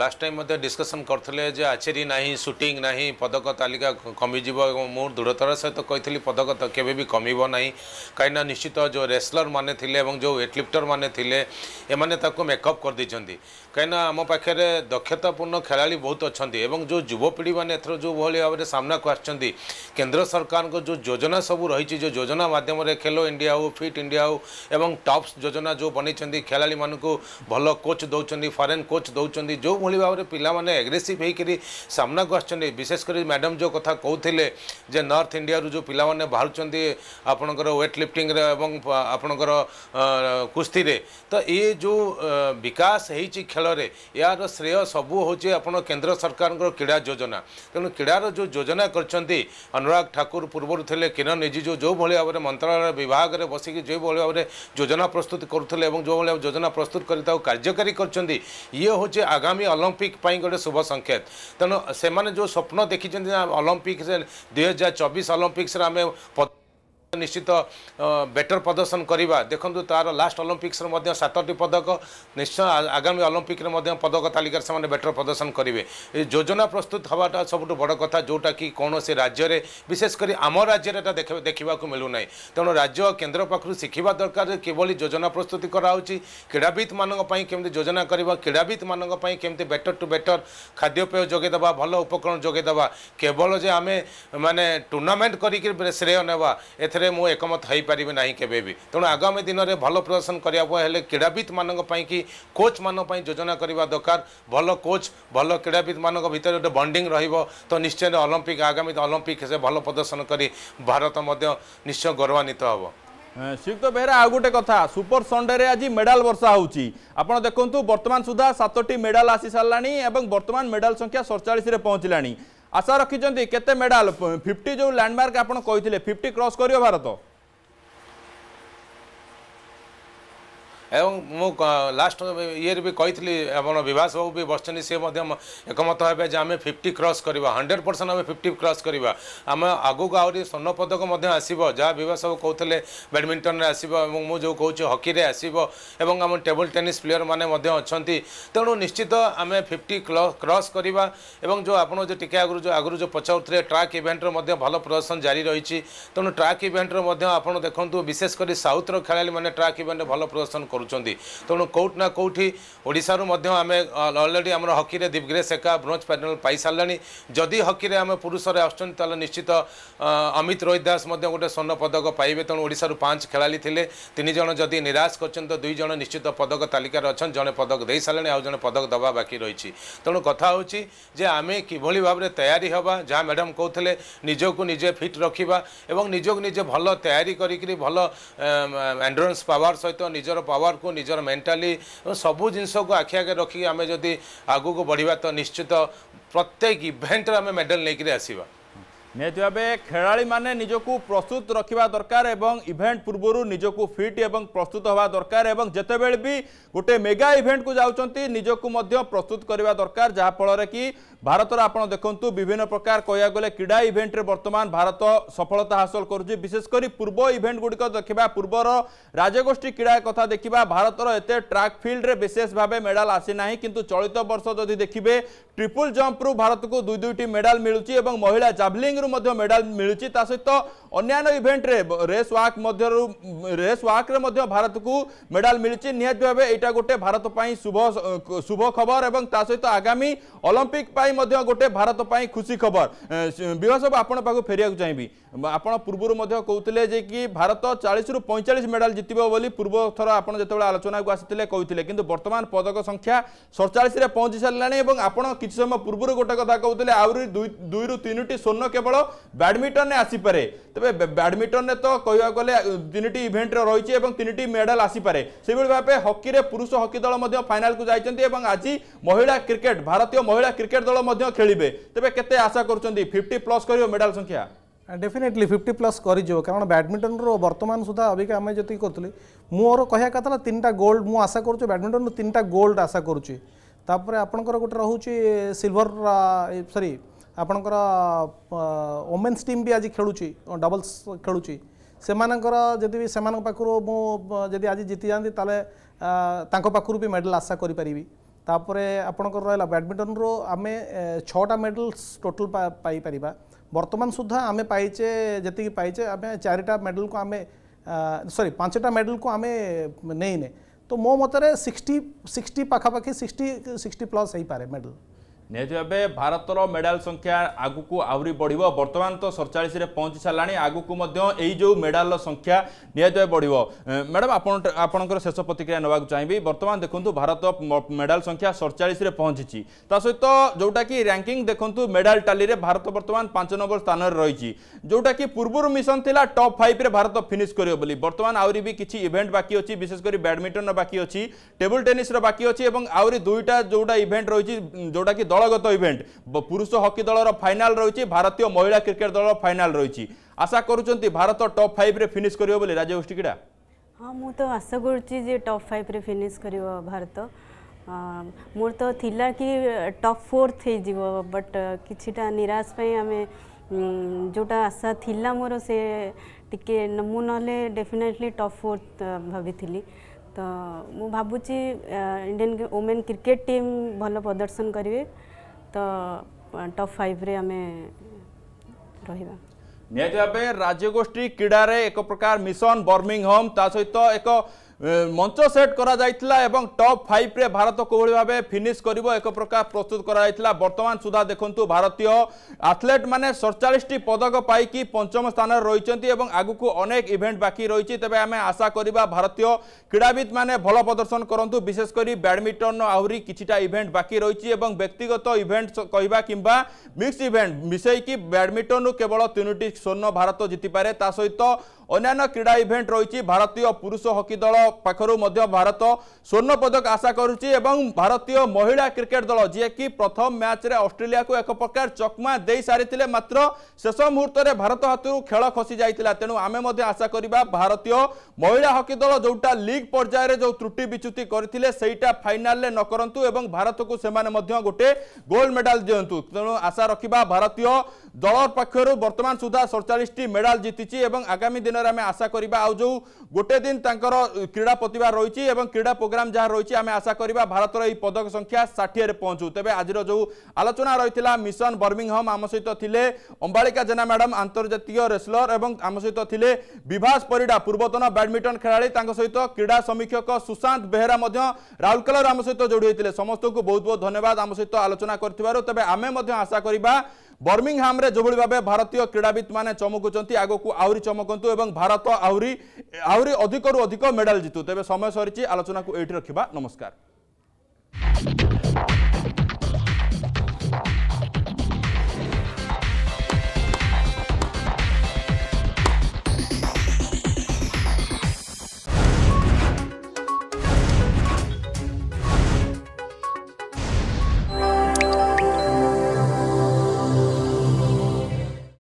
ଲାଷ୍ଟ ଟାଇମ୍ ମଧ୍ୟ ଡିସ୍କସନ୍ କରିଥିଲେ ଯେ ଆଚେରୀ ନାହିଁ ସୁଟିଂ ନାହିଁ ପଦକ ତାଲିକା କମିଯିବ ଏବଂ ମୁଁ ଦୃଢ଼ତାର ସହିତ କହିଥିଲି ପଦକ କେବେ ବି କମିବ ନାହିଁ କାହିଁକିନା ନିଶ୍ଚିତ ଯେଉଁ ରେସ୍ଲର୍ମାନେ ଥିଲେ ଏବଂ ଯେଉଁ ୱେଟଲିଫ୍ଟର୍ମାନେ ଥିଲେ ଏମାନେ ତାକୁ ମେକଅପ୍ କରିଦେଇଛନ୍ତି କାହିଁକିନା ଆମ ପାଖରେ ଦକ୍ଷତାପୂର୍ଣ୍ଣ ଖେଳାଳି ବହୁତ ଅଛନ୍ତି ଏବଂ ଯେଉଁ ଯୁବପିଢ଼ିମାନେ ଏଥର ଯେଉଁଭଳି ଭାବରେ ସାମ୍ନାକୁ ଆସିଛନ୍ତି କେନ୍ଦ୍ର ସରକାରଙ୍କ ଯେଉଁ ଯୋଜନା ସବୁ ରହିଛି ଯେଉଁ ଯୋଜନା ମାଧ୍ୟମରେ ଖେଲୋ ଇଣ୍ଡିଆ ହେଉ ଫିଟ୍ ଇଣ୍ଡିଆ ହେଉ ଏବଂ ଟପ୍ସ ଯୋଜନା ଯେଉଁ ବନେଇଛନ୍ତି ଖେଳାଳିମାନଙ୍କୁ ভাল କୋଚ୍ ଦେଉଛନ୍ତି ଫରେନ୍ କୋଚ୍ ଦେଉଛନ୍ତି ଯେଉଁଭଳି ଭାବରେ ପିଲାମାନେ ଆଗ୍ରେସିଭ୍ ହେଇକରି ସାମ୍ନାକୁ ଆସୁଛନ୍ତି ବିଶେଷ କରି ମ୍ୟାଡ଼ାମ୍ ଯେଉଁ କଥା କହୁଥିଲେ ଯେ ନର୍ଥ ଇଣ୍ଡିଆରୁ ଯେଉଁ ପିଲାମାନେ ବାହାରୁଛନ୍ତି ଆପଣଙ୍କର ୱେଟ୍ ଲିଫ୍ଟିଂରେ ଏବଂ ଆପଣଙ୍କର କୁସ୍ତିରେ ତ ଏ ଯେଉଁ ବିକାଶ ହେଇଛି ଖେଳରେ ଏହାର ଶ୍ରେୟ ସବୁ ହେଉଛି ଆପଣ କେନ୍ଦ୍ର ସରକାରଙ୍କର କ୍ରୀଡ଼ା ଯୋଜନା ତେଣୁ କ୍ରୀଡ଼ାର ଯେଉଁ ଯୋଜନା କରିଛନ୍ତି ଅନୁରାଗ ଠାକୁର ପୂର୍ବରୁ ଥିଲେ କିରଣ ରିଜିଜୁ ଯେଉଁଭଳି ଭାବରେ ମନ୍ତ୍ରଣାଳୟ ବିଭାଗରେ ବସିକି ଯେଉଁଭଳି ଭାବରେ ଯୋଜନା ପ୍ରସ୍ତୁତ କରୁଥିଲେ ଏବଂ ଯେଉଁଭଳି ଭାବେ ଯୋଜନା ପ୍ରସ୍ତୁତ କରି ତାକୁ कार्यकारी करे हूँ आगामी अलंपिक गोटे शुभ संकेत तेना से जो स्वप्न देखी अलंपिक्स दुई हजार चौबीस अलंपिक्स आम ନିଶ୍ଚିତ ବେଟର୍ ପ୍ରଦର୍ଶନ କରିବା ଦେଖନ୍ତୁ ତା'ର ଲାଷ୍ଟ ଅଲମ୍ପିକ୍ସରେ ମଧ୍ୟ ସାତଟି ପଦକ ନିଶ୍ଚୟ ଆଗାମୀ ଅଲମ୍ପିକ୍ରେ ମଧ୍ୟ ପଦକ ତାଲିକାରେ ସେମାନେ ବେଟର୍ ପ୍ରଦର୍ଶନ କରିବେ ଏ ଯୋଜନା ପ୍ରସ୍ତୁତ ହେବାଟା ସବୁଠୁ ବଡ଼ କଥା ଯେଉଁଟାକି କୌଣସି ରାଜ୍ୟରେ ବିଶେଷ କରି ଆମ ରାଜ୍ୟରେ ଏଟା ଦେଖିବାକୁ ମିଳୁନାହିଁ ତେଣୁ ରାଜ୍ୟ କେନ୍ଦ୍ର ପାଖରୁ ଶିଖିବା ଦରକାର କିଭଳି ଯୋଜନା ପ୍ରସ୍ତୁତି କରାହେଉଛି କ୍ରୀଡ଼ାବିତ୍ମାନଙ୍କ ପାଇଁ କେମିତି ଯୋଜନା କରିବା କ୍ରୀଡ଼ାବିତ୍ମାନଙ୍କ ପାଇଁ କେମିତି ବେଟର୍ ଟୁ ବେଟର୍ ଖାଦ୍ୟପେୟ ଯୋଗାଇଦେବା ଭଲ ଉପକରଣ ଯୋଗାଇଦେବା କେବଳ ଯେ ଆମେ ମାନେ ଟୁର୍ଣ୍ଣାମେଣ୍ଟ କରିକି ଶ୍ରେୟ ନେବା ଏଥିରେ ଏଥିରେ ମୁଁ ଏକମତ ହୋଇପାରିବି ନାହିଁ କେବେ ବି ତେଣୁ ଆଗାମୀ ଦିନରେ ଭଲ ପ୍ରଦର୍ଶନ କରିବାକୁ ହେଲେ କ୍ରୀଡ଼ାବିତ୍ମାନଙ୍କ ପାଇଁ କି କୋଚ୍ମାନଙ୍କ ପାଇଁ ଯୋଜନା କରିବା ଦରକାର ଭଲ କୋଚ୍ ଭଲ କ୍ରୀଡ଼ାବିତ୍ମାନଙ୍କ ଭିତରେ ଗୋଟେ ବଣ୍ଡିଂ ରହିବ ତ ନିଶ୍ଚୟ ଅଲମ୍ପିକ୍ ଆଗାମୀ ଅଲମ୍ପିକ୍ ସେ ଭଲ ପ୍ରଦର୍ଶନ କରି ଭାରତ ମଧ୍ୟ ନିଶ୍ଚୟ ଗୌରବାନ୍ୱିତ ହେବ ଶ୍ରୀଯୁକ୍ତ ବେହେରା ଆଉ ଗୋଟେ କଥା ସୁପର ସଣ୍ଡେରେ ଆଜି ମେଡାଲ ବର୍ଷା ହେଉଛି ଆପଣ ଦେଖନ୍ତୁ ବର୍ତ୍ତମାନ ସୁଦ୍ଧା ସାତଟି ମେଡାଲ ଆସିସାରିଲାଣି ଏବଂ ବର୍ତ୍ତମାନ ମେଡାଲ ସଂଖ୍ୟା ସଡ଼ଚାଳିଶରେ ପହଞ୍ଚିଲାଣି আশা রাখি কেতে মেডাল ফিফটি যে ল্যান্ডমার্ক আপনার কে ফিফটি ক্রস করিব ভারত ଏବଂ ମୁଁ ଲାଷ୍ଟ ଇଏରେ ବି କହିଥିଲି ଆପଣ ବିଭାସ ବାବୁ ବି ବସିଛନ୍ତି ସେ ମଧ୍ୟ ଏକମତ ହେବେ ଯେ ଆମେ ଫିଫ୍ଟି କ୍ରସ୍ କରିବା ହଣ୍ଡ୍ରେଡ଼ ପରସେଣ୍ଟ ଆମେ ଫିଫ୍ଟି କ୍ରସ୍ କରିବା ଆମେ ଆଗକୁ ଆହୁରି ସ୍ୱର୍ଣ୍ଣ ପଦକ ମଧ୍ୟ ଆସିବ ଯାହା ବିଭାସ ବାବୁ କହୁଥିଲେ ବ୍ୟାଡ଼ମିଣ୍ଟନରେ ଆସିବ ଏବଂ ମୁଁ ଯେଉଁ କହୁଛି ହକିରେ ଆସିବ ଏବଂ ଆମ ଟେବୁଲ୍ ଟେନିସ୍ ପ୍ଲେୟର୍ମାନେ ମଧ୍ୟ ଅଛନ୍ତି ତେଣୁ ନିଶ୍ଚିତ ଆମେ ଫିଫ୍ଟି କ୍ରସ୍ କରିବା ଏବଂ ଯେଉଁ ଆପଣ ଯେଉଁ ଟିକେ ଆଗରୁ ଯେଉଁ ଆଗରୁ ଯେଉଁ ପଚାରୁଥିଲେ ଟ୍ରାକ୍ ଇଭେଣ୍ଟର ମଧ୍ୟ ଭଲ ପ୍ରଦର୍ଶନ ଜାରି ରହିଛି ତେଣୁ ଟ୍ରାକ୍ ଇଭେଣ୍ଟର ମଧ୍ୟ ଆପଣ ଦେଖନ୍ତୁ ବିଶେଷ କରି ସାଉଥ୍ର ଖେଳାଳିମାନେ ଟ୍ରାକ୍ ଇଭେଣ୍ଟରେ ଭଲ ପ୍ରଦର୍ଶନ କରୁ କରୁଛନ୍ତି ତେଣୁ କେଉଁଠି ନା କେଉଁଠି ଓଡ଼ିଶାରୁ ମଧ୍ୟ ଆମେ ଅଲରେଡ଼ି ଆମର ହକିରେ ଦୀପଗିରି ସେକା ବ୍ରୋଞ୍ଜ ପେନାଲ୍ ପାଇସାରିଲାଣି ଯଦି ହକିରେ ଆମେ ପୁରୁଷରେ ଆସୁଛନ୍ତି ତାହେଲେ ନିଶ୍ଚିତ ଅମିତ ରୋହିତ ଦାସ ମଧ୍ୟ ଗୋଟେ ସ୍ୱର୍ଣ୍ଣ ପଦକ ପାଇବେ ତେଣୁ ଓଡ଼ିଶାରୁ ପାଞ୍ଚ ଖେଳାଳି ଥିଲେ ତିନି ଜଣ ଯଦି ନିରାଶ କରିଛନ୍ତି ତ ଦୁଇ ଜଣ ନିଶ୍ଚିତ ପଦକ ତାଲିକାରେ ଅଛନ୍ତି ଜଣେ ପଦକ ଦେଇସାରିଲେଣି ଆଉ ଜଣେ ପଦକ ଦେବା ବାକି ରହିଛି ତେଣୁ କଥା ହେଉଛି ଯେ ଆମେ କିଭଳି ଭାବରେ ତୟାରି ହେବା ଯାହା ମ୍ୟାଡ଼ାମ୍ କହୁଥିଲେ ନିଜକୁ ନିଜେ ଫିଟ୍ ରଖିବା ଏବଂ ନିଜକୁ ନିଜେ ଭଲ ତୟାରି କରିକିରି ଭଲ ଏଣ୍ଡୁରାନ୍ସ ପାୱାର ସହିତ ନିଜର ପାୱାର ହୋମୱାର୍କକୁ ନିଜର ମେଣ୍ଟାଲି ସବୁ ଜିନିଷକୁ ଆଖି ଆଗରେ ରଖିକି ଆମେ ଯଦି ଆଗକୁ ବଢ଼ିବା ତ ନିଶ୍ଚିତ ପ୍ରତ୍ୟେକ ଇଭେଣ୍ଟରେ ଆମେ ମେଡ଼ାଲ୍ ନେଇକରି ଆସିବା ନିହାତି ଭାବେ ଖେଳାଳିମାନେ ନିଜକୁ ପ୍ରସ୍ତୁତ ରଖିବା ଦରକାର ଏବଂ ଇଭେଣ୍ଟ ପୂର୍ବରୁ ନିଜକୁ ଫିଟ୍ ଏବଂ ପ୍ରସ୍ତୁତ ହେବା ଦରକାର ଏବଂ ଯେତେବେଳେ ବି ଗୋଟେ ମେଗା ଇଭେଣ୍ଟକୁ ଯାଉଛନ୍ତି ନିଜକୁ ମଧ୍ୟ ପ୍ରସ୍ତୁତ କରିବା ଦରକାର ଯାହାଫଳରେ କି ଭାରତର ଆପଣ ଦେଖନ୍ତୁ ବିଭିନ୍ନ ପ୍ରକାର କହିବାକୁ ଗଲେ କ୍ରୀଡ଼ା ଇଭେଣ୍ଟରେ ବର୍ତ୍ତମାନ ଭାରତ ସଫଳତା ହାସଲ କରୁଛି ବିଶେଷ କରି ପୂର୍ବ ଇଭେଣ୍ଟଗୁଡ଼ିକ ଦେଖିବା ପୂର୍ବର ରାଜଗୋଷ୍ଠୀ କ୍ରୀଡ଼ା କଥା ଦେଖିବା ଭାରତର ଏତେ ଟ୍ରାକ୍ ଫିଲ୍ଡରେ ବିଶେଷ ଭାବେ ମେଡାଲ ଆସିନାହିଁ କିନ୍ତୁ ଚଳିତ ବର୍ଷ ଯଦି ଦେଖିବେ ଟ୍ରିପୁଲ ଜମ୍ପରୁ ଭାରତକୁ ଦୁଇ ଦୁଇଟି ମେଡାଲ ମିଳୁଛି ଏବଂ ମହିଳା ଜାଭଲିଂ ରେସ୍ଲିଂରୁ ମଧ୍ୟ ମେଡାଲ ମିଳୁଛି ତା ସହିତ ଅନ୍ୟାନ୍ୟ ଇଭେଣ୍ଟରେ ରେସ୍ ୱାକ୍ ମଧ୍ୟରୁ ରେସ୍ ୱାକ୍ରେ ମଧ୍ୟ ଭାରତକୁ ମେଡାଲ ମିଳିଛି ନିହାତି ଭାବେ ଏଇଟା ଗୋଟେ ଭାରତ ପାଇଁ ଶୁଭ ଶୁଭ ଖବର ଏବଂ ତା ସହିତ ଆଗାମୀ ଅଲମ୍ପିକ ପାଇଁ ମଧ୍ୟ ଗୋଟେ ଭାରତ ପାଇଁ ଖୁସି ଖବର ବିଭାସ ଆପଣଙ୍କ ପାଖକୁ ଫେରିବାକୁ ଚାହିଁବି ଆପଣ ପୂର୍ବରୁ ମଧ୍ୟ କହୁଥିଲେ ଯେ କି ଭାରତ ଚାଳିଶରୁ ପଇଁଚାଳିଶ ମେଡ଼ାଲ ଜିତିବ ବୋଲି ପୂର୍ବଥର ଆପଣ ଯେତେବେଳେ ଆଲୋଚନାକୁ ଆସିଥିଲେ କହୁଥିଲେ କିନ୍ତୁ ବର୍ତ୍ତମାନ ପଦକ ସଂଖ୍ୟା ସଡ଼ଚାଳିଶରେ ପହଞ୍ଚି ସାରିଲାଣି ଏବଂ ଆପଣ କିଛି ସମୟ ପୂର୍ବରୁ ଗୋଟେ କଥା କହୁଥିଲେ ଆହୁରି ଦୁଇରୁ ତିନୋଟି ସ୍ୱର୍ଣ୍ଣ କେବଳ ବ୍ୟାଡ଼ମିଣ୍ଟନରେ ଆସିପାରେ ତେବେ ବ୍ୟାଡ଼ମିଣ୍ଟନରେ ତ କହିବାକୁ ଗଲେ ତିନିଟି ଇଭେଣ୍ଟରେ ରହିଛି ଏବଂ ତିନିଟି ମେଡ଼ାଲ ଆସିପାରେ ସେଭଳି ଭାବେ ହକିରେ ପୁରୁଷ ହକି ଦଳ ମଧ୍ୟ ଫାଇନାଲକୁ ଯାଇଛନ୍ତି ଏବଂ ଆଜି ମହିଳା କ୍ରିକେଟ ଭାରତୀୟ ମହିଳା କ୍ରିକେଟ ଦଳ ମଧ୍ୟ ଖେଳିବେ ତେବେ କେତେ ଆଶା କରୁଛନ୍ତି ଫିଫ୍ଟି ପ୍ଲସ୍ କରିବ ମେଡ଼ାଲ ସଂଖ୍ୟା ଡେଫିନେଟଲି ଫିଫ୍ଟି ପ୍ଲସ୍ କରିଯିବ କାରଣ ବ୍ୟାଡ଼ମିଣ୍ଟନର ବର୍ତ୍ତମାନ ସୁଦ୍ଧା ଅବିକା ଆମେ ଯେତିକି କରୁଥିଲି ମୋର କହିବା କଥା ହେଲା ତିନିଟା ଗୋଲ୍ଡ ମୁଁ ଆଶା କରୁଛି ବ୍ୟାଡ଼ମିଣ୍ଟନରୁ ତିନିଟା ଗୋଲ୍ଡ ଆଶା କରୁଛି ତାପରେ ଆପଣଙ୍କର ଗୋଟେ ରହୁଛି ସିଲଭର ସରି ଆପଣଙ୍କର ଓମେନ୍ସ ଟିମ୍ ବି ଆଜି ଖେଳୁଛି ଡବଲ୍ସ ଖେଳୁଛି ସେମାନଙ୍କର ଯଦି ବି ସେମାନଙ୍କ ପାଖରୁ ମୁଁ ଯଦି ଆଜି ଜିତିଯାଆନ୍ତି ତାହେଲେ ତାଙ୍କ ପାଖରୁ ବି ମେଡ଼ାଲ ଆଶା କରିପାରିବି ତାପରେ ଆପଣଙ୍କର ରହିଲା ବ୍ୟାଡ଼ମିଣ୍ଟନରୁ ଆମେ ଛଅଟା ମେଡ଼ାଲ୍ସ ଟୋଟାଲ୍ ପାଇପାରିବା बर्तमान सुधा आम पाइचे जी पाइचे आम चारिटा मेडल को आम सरी पांचटा मेडल को आम नहींने तो मो मतरे सिक्सटी सिक्सटी पाखापाखि सिक्सटी सिक्सटी प्लस हो पारे मेडल ନିହାତି ଭାବେ ଭାରତର ମେଡାଲ ସଂଖ୍ୟା ଆଗକୁ ଆହୁରି ବଢ଼ିବ ବର୍ତ୍ତମାନ ତ ସଡ଼ଚାଳିଶରେ ପହଞ୍ଚି ସାରିଲାଣି ଆଗକୁ ମଧ୍ୟ ଏଇ ଯେଉଁ ମେଡାଲର ସଂଖ୍ୟା ନିହାତି ଭାବେ ବଢ଼ିବ ମ୍ୟାଡ଼ାମ୍ ଆପଣ ଆପଣଙ୍କର ଶେଷ ପ୍ରତିକ୍ରିୟା ନେବାକୁ ଚାହିଁବି ବର୍ତ୍ତମାନ ଦେଖନ୍ତୁ ଭାରତ ମେଡାଲ ସଂଖ୍ୟା ସଡ଼ଚାଳିଶରେ ପହଞ୍ଚିଛି ତା ସହିତ ଯେଉଁଟାକି ର୍ୟାଙ୍କିଂ ଦେଖନ୍ତୁ ମେଡାଲ ଟାଲିରେ ଭାରତ ବର୍ତ୍ତମାନ ପାଞ୍ଚ ନମ୍ବର ସ୍ଥାନରେ ରହିଛି ଯେଉଁଟାକି ପୂର୍ବରୁ ମିଶନ ଥିଲା ଟପ୍ ଫାଇଭରେ ଭାରତ ଫିନିଶ୍ କରିବ ବୋଲି ବର୍ତ୍ତମାନ ଆହୁରି ବି କିଛି ଇଭେଣ୍ଟ ବାକି ଅଛି ବିଶେଷ କରି ବ୍ୟାଡ଼ମିଣ୍ଟନର ବାକି ଅଛି ଟେବୁଲ ଟେନିସ୍ର ବାକି ଅଛି ଏବଂ ଆହୁରି ଦୁଇଟା ଯେଉଁଟା ଇଭେଣ୍ଟ ରହିଛି ଯେଉଁଟାକି ଦଳ দলগত ইভেন্ট পুরুষ হকি দলর ফাইনাল রয়েছে ভারতীয় মহিলা ক্রিকেট দলর ফাইনাল রয়েছে আশা করছেন ভারত টপ ফাইভ্রে ফিনিশ করব বলে রাজা গোষ্ঠীকিটা ହଁ ମୁଁ ତ ଆଶା କରୁଛି ଯେ ଟପ୍ ଫାଇଭ୍ରେ ଫିନିଶ୍ କରିବ ଭାରତ ମୋର ତ ଥିଲା କି ଟପ୍ ଫୋର୍ଥ ହେଇଯିବ ବଟ୍ କିଛିଟା ନିରାଶ ପାଇଁ ଆମେ ଯେଉଁଟା ଆଶା ଥିଲା ମୋର ସେ ଟିକେ ମୁଁ ନହେଲେ ଡେଫିନେଟଲି ଟପ୍ ଫୋର୍ଥ ଭାବିଥିଲି ତ ମୁଁ ଭାବୁଛି ଇଣ୍ଡିଆନ୍ ଓମେନ୍ କ୍ରିକେଟ୍ ଟିମ୍ ଭଲ ପ୍ରଦର୍ଶନ କରିବେ ତ ଟପ୍ ଫାଇଭ୍ରେ ଆମେ ରହିବା ନିହାତି ଭାବେ ରାଜ୍ୟଗୋଷ୍ଠୀ କ୍ରୀଡ଼ାରେ ଏକ ପ୍ରକାର ମିଶନ ବର୍ମିଂହୋମ୍ ତା ସହିତ ଏକ মঞ্চ সেট করা যাইতলা এবং টপ ফাইভ রে ভারত কোভাবে ভাবে ফিনিশ করিব এক প্রকার প্রস্তুত করা যাইতলা বর্তমান সুদ্ধা দেখন্তু ভারতীয় আথলেট মানে 47টি পদক পাইকি পঞ্চম স্থানরে রইচন্তি এবং আগুকু অনেক ইভেন্ট বাকি রইছি তবে আমি আশা করিবা ভারতীয় ক্রীড়াবিদ মানে ভাল প্রদর্শন করন্তু বিশেষ করে ব্যাডমিন্টন আহুরি কিছুটা ইভেন্ট বাকি রইছি এবং ব্যক্তিগত ইভেন্ট কহিবা কিংবা মিক্স ইভেন্ট মিশাইকি ব্যাডমিন্টনু কেবল তিনোটি স্বর্ণ ভারত জিতিপারে তা সহিত অন্যান্য ক্রীড়া ইভেন্ট রয়েছে ভারতীয় পুরুষ হকি দল পাখু ভারত স্বর্ণ পদক আশা করুছি এবং ভারতীয় মহিলা ক্রিকেট দল যিকি প্রথম ম্যাচে অস্ট্রেলিয়া এক প্রকার চকমা দিয়ে সারি মাত্র শেষ মুহূর্তে ভারত হাতর খেল খসি যাই তেণু আমি আশা করা ভারতীয় মহিলা হকি দল যেটা লিগ পর্যায়ে যে ত্রুটি বিচ্যুতি করে সেইটা ফাইনালে নকরতু এবং ভারতকে সে গোটে গোল্ড মেডাল দিও তেণু আশা রাখা ভারতীয় দল পক্ষর বর্তমান সুদ্ধা সড়চাশটি মেডাল জিতিছি এবং আগামী দিন বিষয়ে আমি আশা করা আজ গোটে দিন তাঁর ক্রীড়া প্রতিভা রয়েছে এবং ক্রীড়া প্রোগ্রাম যা রয়েছে আমি আশা করা ভারতের এই পদক সংখ্যা ষাঠিয়ে পৌঁছু তবে আজির যে আলোচনা রয়েছে মিশন বর্মিংহম আম সহ লে অম্বালিকা জেনা ম্যাডাম আন্তর্জাতীয় রেসলর এবং আম সহ লে বিভাস পরিডা পূর্বতন ব্যাডমিন্টন খেলাড়ি তাঁর সহ ক্রীড়া সমীক্ষক সুশান্ত বেহেরা রাউরকেলার আম সহ যোড়ি হয়েছে সমস্ত বহুত বহুত ধন্যবাদ আম সহ আলোচনা করতে তবে আমি আশা করা ବର୍ମିଂହାମରେ ଯେଭଳି ଭାବେ ଭାରତୀୟ କ୍ରୀଡ଼ାବିତମାନେ ଚମକୁଛନ୍ତି ଆଗକୁ ଆହୁରି ଚମକନ୍ତୁ ଏବଂ ଭାରତ ଆହୁରି ଆହୁରି ଅଧିକରୁ ଅଧିକ ମେଡାଲ ଜିତୁ ତେବେ ସମୟ ସରିଛି ଆଲୋଚନାକୁ ଏଇଠି ରଖିବା ନମସ୍କାର